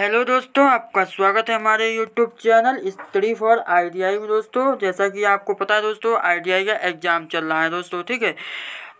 hello दोस्तों आपका स्वागत है हमारे YouTube channel study for ITI में दोस्तों जैसा कि आपको पता है दोस्तों आईडीआई का एग्ज़ाम चल रहा है दोस्तों ठीक है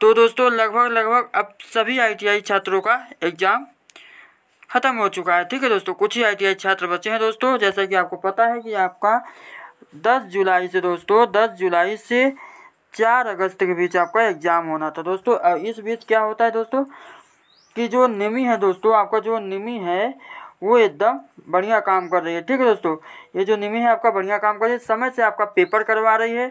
तो दोस्तों लगभग लगभग अब सभी आईटीआई छात्रों का एग्ज़ाम ख़त्म हो चुका है ठीक है दोस्तों कुछ ही आई छात्र बचे हैं दोस्तों जैसा कि आपको पता है कि आपका दस जुलाई से दोस्तों दस जुलाई से चार अगस्त के बीच आपका एग्ज़ाम होना था दोस्तों इस बीच क्या होता है दोस्तों कि जो निमी है दोस्तों आपका जो निमी है वो एकदम बढ़िया काम कर रही है ठीक है दोस्तों ये जो निमी है आपका बढ़िया काम कर रही है समय से आपका पेपर करवा रही है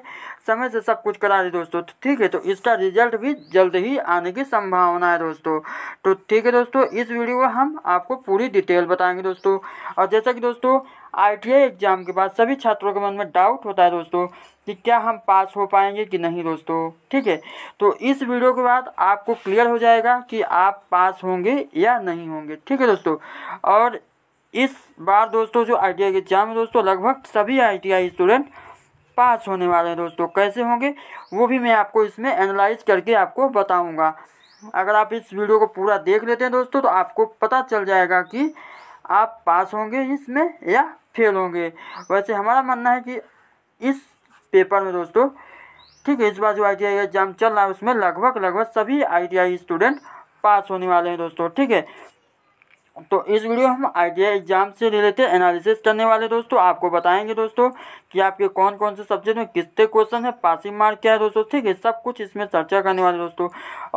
समय से सब कुछ करा रही है दोस्तों तो ठीक है तो इसका रिजल्ट भी जल्द ही आने की संभावना है दोस्तों तो ठीक है दोस्तों इस वीडियो में हम आपको पूरी डिटेल बताएंगे दोस्तों और जैसा कि दोस्तों आई एग्ज़ाम के बाद सभी छात्रों के मन में डाउट होता है दोस्तों कि क्या हम पास हो पाएंगे कि नहीं दोस्तों ठीक है तो इस वीडियो के बाद आपको क्लियर हो जाएगा कि आप पास होंगे या नहीं होंगे ठीक है दोस्तों और इस बार दोस्तों जो आई टी के एग्ज़ाम है दोस्तों लगभग सभी आई स्टूडेंट पास होने वाले हैं दोस्तों कैसे होंगे वो भी मैं आपको इसमें एनालाइज करके आपको बताऊंगा अगर आप इस वीडियो को पूरा देख लेते हैं दोस्तों तो आपको पता चल जाएगा कि आप पास होंगे इसमें या फेल होंगे वैसे हमारा मानना है कि इस पेपर में दोस्तों ठीक है इस बार जो आई टी एग्ज़ाम चल रहा है उसमें लगभग लगभग सभी आई स्टूडेंट पास होने वाले हैं दोस्तों ठीक है तो इस वीडियो हम आई एग्ज़ाम से रिलेटेड एनालिसिस करने वाले दोस्तों आपको बताएंगे दोस्तों कि आपके कौन कौन से सब्जेक्ट में कितने क्वेश्चन है पासिंग मार्क क्या है दोस्तों ठीक है सब कुछ इसमें चर्चा करने वाले दोस्तों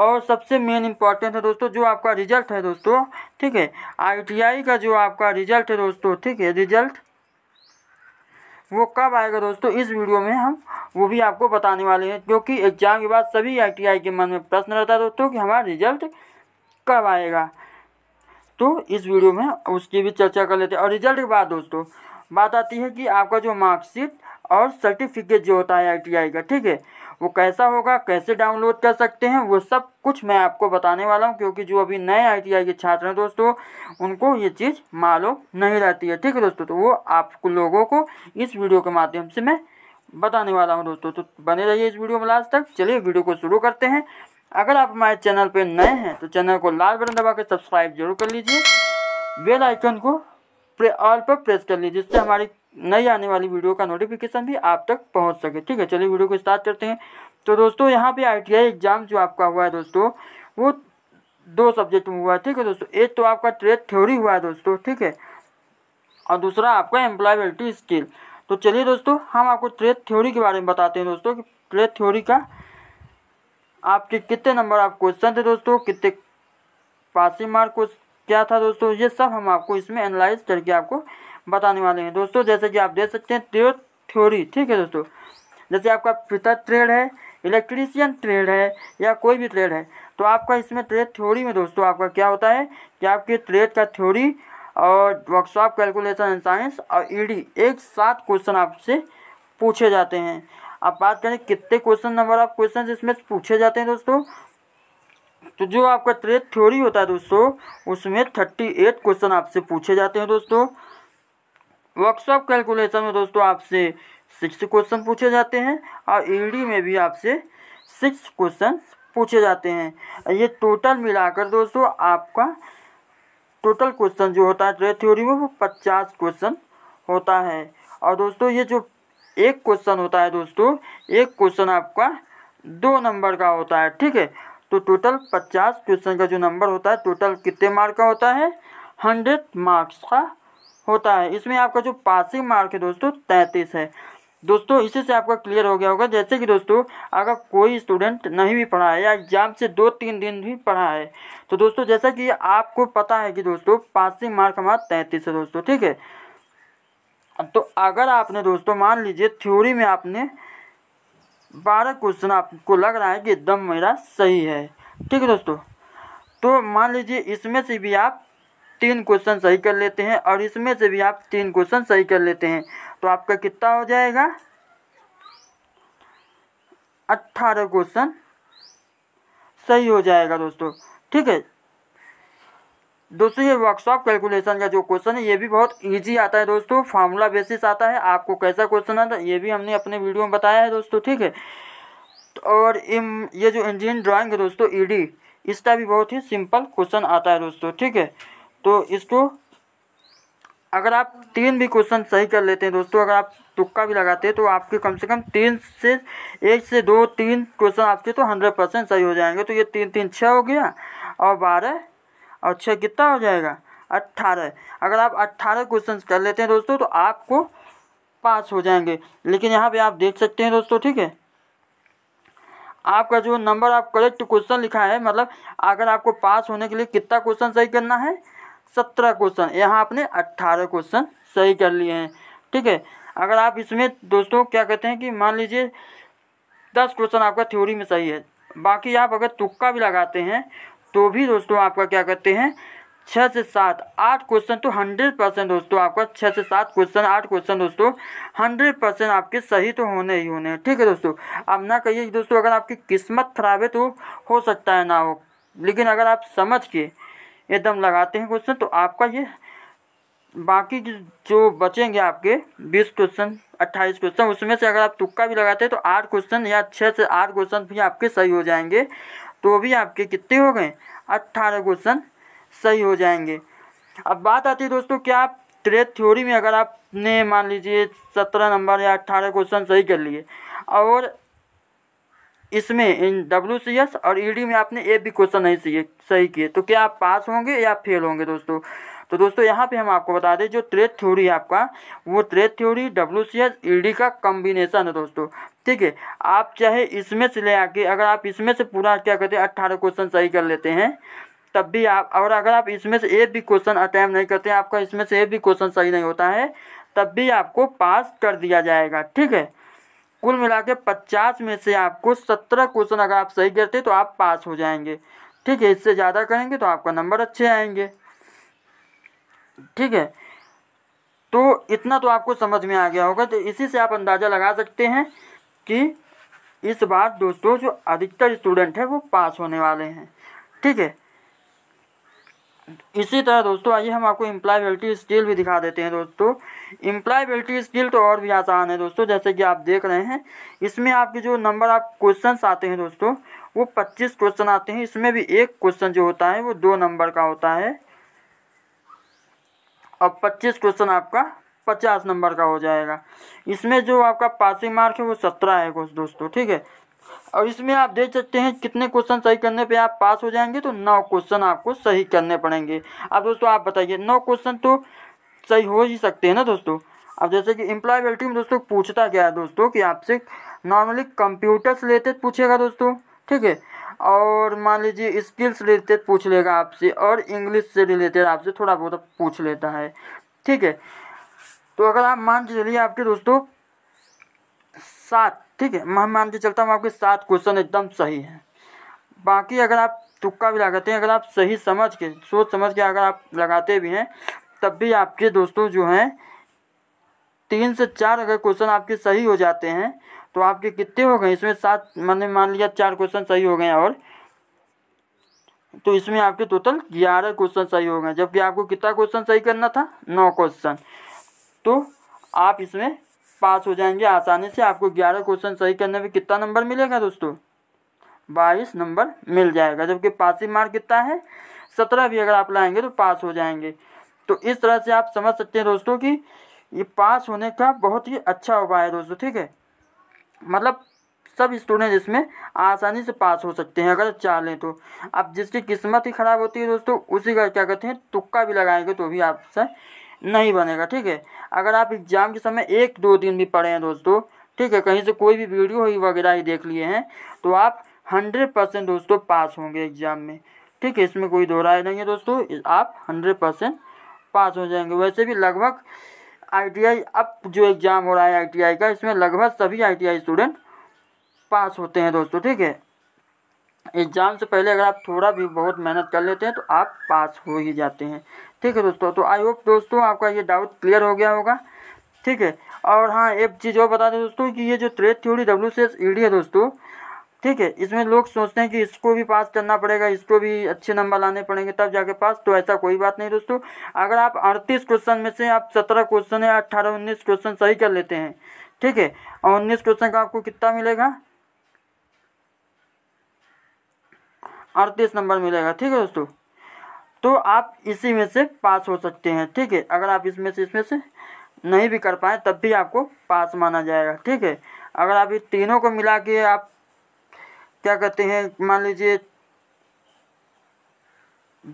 और सबसे मेन इंपॉर्टेंट है दोस्तों जो आपका रिजल्ट है दोस्तों ठीक है आई का जो आपका रिजल्ट है दोस्तों ठीक है रिजल्ट वो कब आएगा दोस्तों इस वीडियो में हम वो भी आपको बताने वाले हैं क्योंकि एग्जाम के बाद सभी आई के मन में प्रश्न रहता है दोस्तों कि हमारा रिजल्ट कब आएगा तो इस वीडियो में उसकी भी चर्चा कर लेते हैं और रिजल्ट के बाद दोस्तों बात आती है कि आपका जो मार्कशीट और सर्टिफिकेट जो होता है आई का ठीक है वो कैसा होगा कैसे डाउनलोड कर सकते हैं वो सब कुछ मैं आपको बताने वाला हूँ क्योंकि जो अभी नए आईटीआई के छात्र हैं दोस्तों उनको ये चीज़ मालूम नहीं रहती है ठीक है दोस्तों तो वो आप लोगों को इस वीडियो के माध्यम से मैं बताने वाला हूँ दोस्तों तो बने रहिए इस वीडियो में लास्ट तक चलिए वीडियो को शुरू करते हैं अगर आप हमारे चैनल पर नए हैं तो चैनल को लाल बटन दबा के सब्सक्राइब जरूर कर लीजिए बेल आइकन को प्रे ऑल पर प्रेस कर लीजिए जिससे हमारी नई आने वाली वीडियो का नोटिफिकेशन भी आप तक पहुंच सके ठीक है चलिए वीडियो को स्टार्ट करते हैं तो दोस्तों यहाँ पे आईटीआई एग्ज़ाम जो आपका हुआ है दोस्तों वो दो सब्जेक्ट में हुआ है ठीक है दोस्तों एक तो आपका ट्रेड थ्योरी हुआ है दोस्तों ठीक है और दूसरा आपका एम्प्लॉयबिलिटी स्किल तो चलिए दोस्तों हम आपको ट्रेड थ्योरी के बारे में बताते हैं दोस्तों कि ट्रेड थ्योरी का आपके कितने नंबर आप क्वेश्चन थे दोस्तों कितने पासिंग मार्क क्या था दोस्तों ये सब हम आपको इसमें एनालाइज करके आपको बताने वाले हैं दोस्तों जैसे कि आप देख सकते हैं ट्रेड थ्योरी ठीक है दोस्तों जैसे आपका पिता ट्रेड है इलेक्ट्रीशियन ट्रेड है या कोई भी ट्रेड है तो आपका इसमें ट्रेड थ्योरी में दोस्तों आपका क्या होता है कि आपके ट्रेड का थ्योरी और वर्कशॉप कैलकुलेशन एंड साइंस और ईडी e एक साथ क्वेश्चन आपसे पूछे जाते हैं आप बात करें कितने क्वेश्चन नंबर ऑफ क्वेश्चन इसमें पूछे जाते हैं दोस्तों तो जो आपका ट्रेड थ्योरी होता है दोस्तों उसमें थर्टी एट क्वेश्चन आपसे पूछे जाते हैं दोस्तों वर्कशॉप कैलकुलेशन में दोस्तों आपसे सिक्स क्वेश्चन पूछे जाते हैं और ईडी e में भी आपसे सिक्स क्वेश्चन पूछे जाते हैं ये टोटल मिलाकर दोस्तों आपका टोटल क्वेश्चन जो होता है ट्रेड थ्योरी में वो पचास क्वेश्चन होता है और दोस्तों ये जो एक क्वेश्चन होता है दोस्तों एक क्वेश्चन आपका दो नंबर का होता है ठीक है तो टोटल पचास क्वेश्चन का जो नंबर होता है टोटल कितने मार्क का होता है हंड्रेड मार्क्स का होता है इसमें आपका जो पासिंग मार्क है दोस्तों तैंतीस है दोस्तों इसी से आपका क्लियर हो गया होगा जैसे कि दोस्तों अगर कोई स्टूडेंट नहीं भी पढ़ा है या एग्ज़ाम से दो तीन दिन भी पढ़ा है तो दोस्तों जैसा कि आपको पता है कि दोस्तों पासिंग मार्क हमारा तैंतीस है दोस्तों ठीक है तो अगर आपने दोस्तों मान लीजिए थ्योरी में आपने बारह क्वेश्चन आपको लग रहा है कि एकदम मेरा सही है ठीक है दोस्तों तो मान लीजिए इसमें से भी आप तीन क्वेश्चन सही कर लेते हैं और इसमें से भी आप तीन क्वेश्चन सही कर लेते हैं तो आपका कितना हो जाएगा अट्ठारह क्वेश्चन सही हो जाएगा दोस्तों ठीक है दोस्तों ये वर्कशॉप कैलकुलेशन का जो क्वेश्चन है ये भी बहुत इजी आता है दोस्तों फार्मूला बेसिस आता है आपको कैसा क्वेश्चन आता है ये भी हमने अपने वीडियो में बताया है दोस्तों ठीक है तो और ये जो इंजीनियर ड्राइंग है दोस्तों ईडी e इसका भी बहुत ही सिंपल क्वेश्चन आता है दोस्तों ठीक है तो इसको अगर आप तीन भी क्वेश्चन सही कर लेते हैं दोस्तों अगर आप तुक्का भी लगाते हैं तो आपके कम से कम तीन से एक से दो तीन क्वेश्चन आपके तो हंड्रेड परसेंट सही हो जाएंगे तो ये तीन तीन छः हो गया और बारह और छः कितना हो जाएगा अट्ठारह अगर आप अट्ठारह क्वेश्चन कर लेते हैं दोस्तों तो आपको पास हो जाएंगे लेकिन यहाँ पे आप देख सकते हैं दोस्तों ठीक है आपका जो नंबर आप करेक्ट क्वेश्चन लिखा है मतलब अगर आपको पास होने के लिए कितना क्वेश्चन सही करना है सत्रह क्वेश्चन यहाँ आपने अट्ठारह क्वेश्चन सही कर लिए हैं ठीक है अगर आप इसमें दोस्तों क्या कहते हैं कि मान लीजिए दस क्वेश्चन आपका थ्योरी में सही है बाकी आप अगर तुक्का भी लगाते हैं तो भी दोस्तों आपका क्या कहते हैं छः से सात आठ क्वेश्चन तो हंड्रेड परसेंट दोस्तों आपका छः से सात क्वेश्चन आठ क्वेश्चन दोस्तों हंड्रेड परसेंट आपके सही तो होने ही होने हैं ठीक है दोस्तों अब ना कहिए दोस्तों अगर आपकी किस्मत खराब है तो हो सकता है ना हो लेकिन अगर आप समझ के एकदम लगाते हैं क्वेश्चन तो आपका ये बाकी जो बचेंगे आपके बीस क्वेश्चन अट्ठाईस क्वेश्चन उसमें से अगर आप तुक्का भी लगाते हैं तो आठ क्वेश्चन या छः से आठ क्वेश्चन भी आपके सही हो जाएंगे तो भी आपके कितने हो गए अट्ठारह क्वेश्चन सही हो जाएंगे अब बात आती है दोस्तों क्या आप ट्रेड थ्योरी में अगर आपने मान लीजिए सत्रह नंबर या अट्ठारह क्वेश्चन सही कर लिए और इसमें इन डब्ल्यू सी एस और ई e डी में आपने एक भी क्वेश्चन नहीं सही सही किए तो क्या आप पास होंगे या फेल होंगे दोस्तों तो दोस्तों यहाँ पे हम आपको बता दें जो ट्रेड थ्योरी है आपका वो trade theory W C S E D का कॉम्बिनेशन है दोस्तों ठीक है आप चाहे इसमें से ले आके अगर आप इसमें से पूरा क्या करते हैं अट्ठारह क्वेश्चन सही कर लेते हैं तब भी आप और अगर आप इसमें से एक भी क्वेश्चन अटैम्प नहीं करते हैं आपका इसमें से एक भी क्वेश्चन सही नहीं होता है तब भी आपको पास कर दिया जाएगा ठीक है कुल मिला के पचास में से आपको सत्रह क्वेश्चन अगर आप सही करते तो आप पास हो जाएंगे ठीक है इससे ज़्यादा करेंगे तो आपका नंबर अच्छे आएंगे ठीक है तो इतना तो आपको समझ में आ गया होगा तो इसी से आप अंदाज़ा लगा सकते हैं कि इस बार दोस्तों जो अधिकतर स्टूडेंट है वो पास होने वाले हैं ठीक है इसी तरह दोस्तों आइए हम आपको एम्प्लॉयबिलिटी स्किल भी दिखा देते हैं दोस्तों एम्प्लॉयबिलिटी स्किल तो और भी आसान है दोस्तों जैसे कि आप देख रहे हैं इसमें आपके जो नंबर आप क्वेश्चंस आते हैं दोस्तों वो पच्चीस क्वेश्चन आते हैं इसमें भी एक क्वेश्चन जो होता है वो दो नंबर का होता है और पच्चीस क्वेश्चन आपका पचास नंबर का हो जाएगा इसमें जो आपका पासिंग मार्क है वो सत्रह है दोस्तों ठीक है और इसमें आप देख सकते हैं कितने क्वेश्चन सही करने पे आप पास हो जाएंगे तो नौ क्वेश्चन आपको सही करने पड़ेंगे अब दोस्तों आप बताइए नौ क्वेश्चन तो सही हो ही सकते हैं ना दोस्तों अब जैसे कि एम्प्लॉयबिलिटी में दोस्तों पूछता गया है दोस्तों कि आपसे नॉर्मली कंप्यूटर से पूछेगा दोस्तों ठीक है और मान लीजिए स्किल्स रिलेटेड पूछ लेगा आपसे और इंग्लिश से रिलेटेड आपसे थोड़ा बहुत पूछ लेता है ठीक है तो अगर आप मान के चलिए आपके दोस्तों सात ठीक है मैं मान के चलता हूँ आपके सात क्वेश्चन एकदम सही हैं बाकी अगर आप तुक्का भी लगाते हैं अगर आप सही समझ के सोच समझ के अगर आप लगाते भी हैं तब भी आपके दोस्तों जो हैं तीन से चार अगर क्वेश्चन आपके सही हो जाते हैं तो आपके कितने हो गए इसमें सात मैंने मान लिया चार क्वेश्चन सही हो गए और तो इसमें आपके टोटल ग्यारह क्वेश्चन सही हो गए जबकि आपको कितना क्वेश्चन सही करना था नौ क्वेश्चन तो आप इसमें पास हो जाएंगे आसानी से आपको ग्यारह क्वेश्चन सही करने में कितना नंबर मिलेगा दोस्तों बाईस नंबर मिल जाएगा जबकि पासिंग मार्क कितना है सत्रह भी अगर आप लाएंगे तो पास हो जाएंगे तो इस तरह से आप समझ सकते हैं दोस्तों कि ये पास होने का बहुत ही अच्छा उपाय है दोस्तों ठीक है मतलब सब स्टूडेंट इसमें आसानी से पास हो सकते हैं अगर चाह लें तो अब जिसकी किस्मत ही ख़राब होती है दोस्तों उसी का क्या कहते हैं तुक्का भी लगाएंगे तो भी आपसे नहीं बनेगा ठीक है अगर आप एग्ज़ाम के समय एक दो दिन भी पढ़े हैं दोस्तों ठीक है कहीं से कोई भी वीडियो ही वगैरह ही देख लिए हैं तो आप हंड्रेड परसेंट दोस्तों पास होंगे एग्ज़ाम में ठीक है इसमें कोई दोहराए नहीं है दोस्तों आप हंड्रेड परसेंट पास हो जाएंगे वैसे भी लगभग आईटीआई अब जो एग्ज़ाम हो रहा है आईटीआई का इसमें लगभग सभी आईटीआई स्टूडेंट पास होते हैं दोस्तों ठीक है एग्ज़ाम से पहले अगर आप थोड़ा भी बहुत मेहनत कर लेते हैं तो आप पास हो ही जाते हैं ठीक है दोस्तों तो आई होप दोस्तों आपका ये डाउट क्लियर हो गया होगा ठीक है और हाँ एक चीज़ और बता दें दोस्तों कि ये जो trade theory W C S है दोस्तों ठीक है इसमें लोग सोचते हैं कि इसको भी पास करना पड़ेगा इसको भी अच्छे नंबर लाने पड़ेंगे तब जाके पास तो ऐसा कोई बात नहीं दोस्तों अगर आप अड़तीस क्वेश्चन में से आप सत्रह क्वेश्चन या अट्ठारह उन्नीस क्वेश्चन सही कर लेते हैं ठीक है और उन्नीस क्वेश्चन का आपको कितना मिलेगा अड़तीस नंबर मिलेगा ठीक है दोस्तों तो आप इसी में से पास हो सकते हैं ठीक है अगर आप इसमें से इसमें से नहीं भी कर पाए तब भी आपको पास माना जाएगा ठीक है अगर आप ये तीनों को मिला के आप क्या कहते हैं मान लीजिए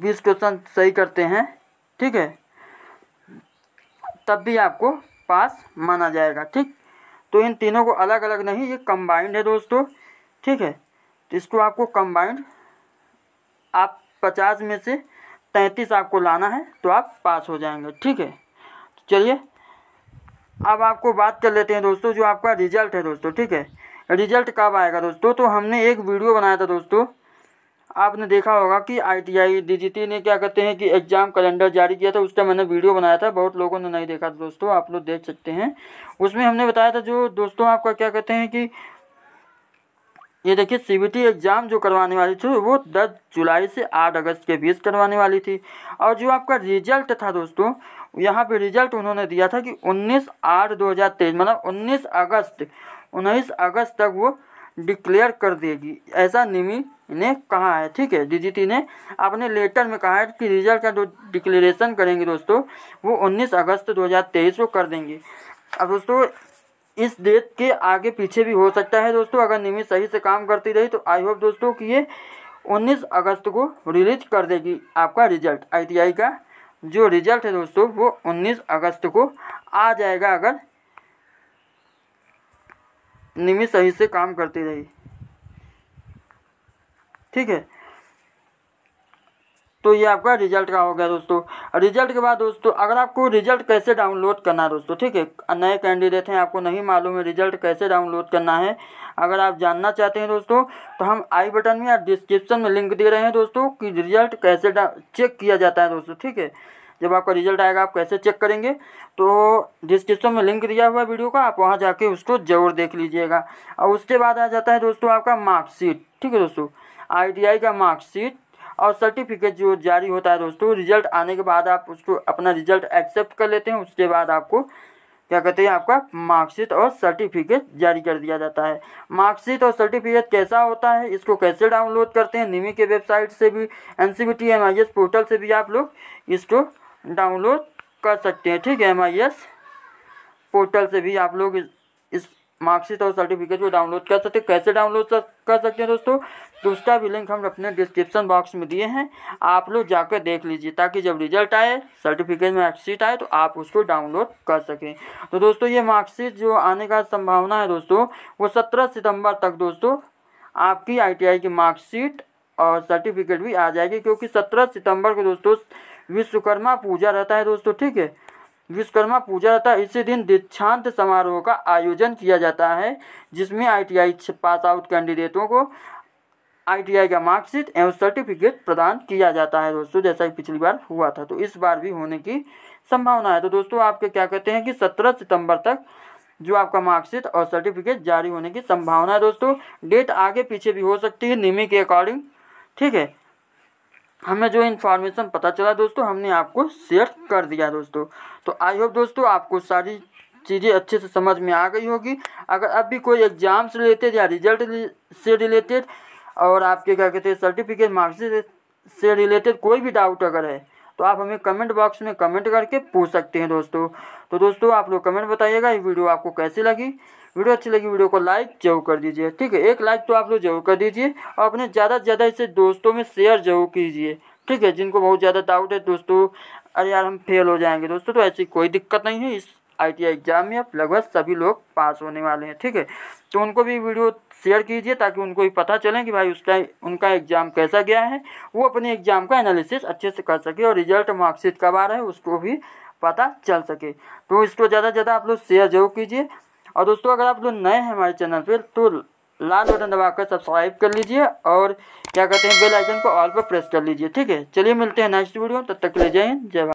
बीस क्वेश्चन सही करते हैं ठीक है तब भी आपको पास माना जाएगा ठीक तो इन तीनों को अलग अलग नहीं ये कंबाइंड है दोस्तों ठीक है तो इसको आपको कंबाइंड आप पचास में से तैंतीस आपको लाना है तो आप पास हो जाएंगे ठीक है चलिए अब आपको बात कर लेते हैं दोस्तों जो आपका रिजल्ट है दोस्तों ठीक है रिजल्ट कब आएगा दोस्तों तो हमने एक वीडियो बनाया था दोस्तों आपने देखा होगा कि आईटीआई डीजीटी ने क्या कहते हैं कि एग्ज़ाम कैलेंडर जारी किया था उसका मैंने वीडियो बनाया था बहुत लोगों ने नहीं देखा था दोस्तों आप लोग देख सकते हैं उसमें हमने बताया था जो दोस्तों आपका क्या कहते हैं कि ये देखिए सीबीटी एग्ज़ाम जो करवाने वाली थी वो 10 जुलाई से 8 अगस्त के बीच करवाने वाली थी और जो आपका रिजल्ट था दोस्तों यहाँ पे रिजल्ट उन्होंने दिया था कि 19 आठ 2023 मतलब 19 अगस्त 19 अगस्त तक वो डिक्लेयर कर देगी ऐसा निमी ने कहा है ठीक है डीजीटी ने अपने लेटर में कहा है कि रिजल्ट का जो डिक्लेरेशन करेंगे दोस्तों वो उन्नीस अगस्त दो को कर देंगे अब दोस्तों इस डेट के आगे पीछे भी हो सकता है दोस्तों अगर निमित सही से काम करती रही तो आई होप दोस्तों कि ये 19 अगस्त को रिलीज कर देगी आपका रिजल्ट आईटीआई का जो रिजल्ट है दोस्तों वो 19 अगस्त को आ जाएगा अगर निमित सही से काम करती रही ठीक है तो ये आपका रिजल्ट का हो गया दोस्तों रिजल्ट के बाद दोस्तों अगर आपको रिजल्ट कैसे डाउनलोड करना है दोस्तों ठीक है नए कैंडिडेट हैं आपको नहीं मालूम है रिजल्ट कैसे डाउनलोड करना है अगर आप जानना चाहते हैं दोस्तों तो हम आई बटन में या डिस्क्रिप्शन में लिंक दे रहे हैं दोस्तों कि रिजल्ट कैसे चेक किया जाता है दोस्तों ठीक है जब आपका रिजल्ट आएगा आप कैसे चेक करेंगे तो डिस्क्रिप्शन में लिंक दिया हुआ वीडियो का आप वहाँ जाके उसको ज़रूर देख लीजिएगा और उसके बाद आ जाता है दोस्तों आपका मार्कशीट ठीक है दोस्तों आई का मार्कशीट और सर्टिफिकेट जो जारी होता है दोस्तों रिजल्ट आने के बाद आप उसको अपना रिजल्ट एक्सेप्ट कर लेते हैं उसके बाद आपको क्या कहते हैं आपका मार्कशीट और सर्टिफिकेट जारी कर दिया जाता है मार्कशीट और सर्टिफिकेट कैसा होता है इसको कैसे डाउनलोड करते हैं निमी के वेबसाइट से भी N C B T M I S portal से भी आप लोग इसको डाउनलोड कर सकते हैं ठीक है एम आई एस पोर्टल से भी आप लोग इस मार्कशीट और सर्टिफिकेट को डाउनलोड कर सकते कैसे डाउनलोड कर सकते हैं दोस्तों तो उसका भी लिंक हम अपने डिस्क्रिप्शन बॉक्स में दिए हैं आप लोग जाकर देख लीजिए ताकि जब रिजल्ट आए सर्टिफिकेट मार्कशीट आए तो आप उसको डाउनलोड कर सकें तो दोस्तों ये मार्कशीट जो आने का संभावना है दोस्तों वो सत्रह सितम्बर तक दोस्तों आपकी आई की मार्कशीट और सर्टिफिकेट भी आ जाएगी क्योंकि सत्रह सितंबर को दोस्तों विश्वकर्मा पूजा रहता है दोस्तों ठीक है विश्वकर्मा पूजा तथा इसी दिन दीक्षांत समारोह का आयोजन किया जाता है जिसमें आईटीआई पास आउट कैंडिडेटों को आईटीआई का मार्कशीट एवं सर्टिफिकेट प्रदान किया जाता है दोस्तों जैसा कि पिछली बार हुआ था तो इस बार भी होने की संभावना है तो दोस्तों आपके क्या कहते हैं कि सत्रह सितम्बर तक जो आपका मार्कशीट और सर्टिफिकेट जारी होने की संभावना है दोस्तों डेट आगे पीछे भी हो सकती है निमी के अकॉर्डिंग ठीक है हमें जो इन्फॉर्मेशन पता चला दोस्तों हमने आपको शेयर कर दिया दोस्तों तो आई होप दोस्तों आपको सारी चीज़ें अच्छे से समझ में आ गई होगी अगर अब भी कोई एग्ज़ाम से रिलेटेड या रिजल्ट से रिलेटेड और आपके क्या कहते हैं सर्टिफिकेट मार्क्स से रिलेटेड कोई भी डाउट अगर है तो आप हमें कमेंट बॉक्स में कमेंट करके पूछ सकते हैं दोस्तों तो दोस्तों आप लोग कमेंट बताइएगा ये वीडियो आपको कैसी लगी वीडियो अच्छी लगी वीडियो को लाइक जरूर कर दीजिए ठीक है एक लाइक तो आप लोग जरूर कर दीजिए और अपने ज़्यादा से ज़्यादा इसे दोस्तों में शेयर जरूर कीजिए ठीक है जिनको बहुत ज़्यादा डाउट है दोस्तों अरे यार हम फेल हो जाएंगे दोस्तों तो ऐसी कोई दिक्कत नहीं है इस आईटीआई एग्ज़ाम में अब लगभग सभी लोग पास होने वाले हैं ठीक है तो उनको भी वीडियो शेयर कीजिए ताकि उनको भी पता चले कि भाई उसका उनका एग्ज़ाम कैसा गया है वो अपने एग्ज़ाम का एनालिसिस अच्छे से कर सके और रिजल्ट मार्कशीट कब आ रहा है उसको भी पता चल सके तो इसको ज़्यादा से ज़्यादा आप लोग शेयर जरूर कीजिए और दोस्तों अगर आप लोग नए हैं हमारे चैनल पर तो लाल बटन दबाकर सब्सक्राइब कर लीजिए और क्या कहते हैं बेल आइकन को ऑल पर प्रेस कर लीजिए ठीक है चलिए मिलते हैं नेक्स्ट वीडियो तब तक ले जय जय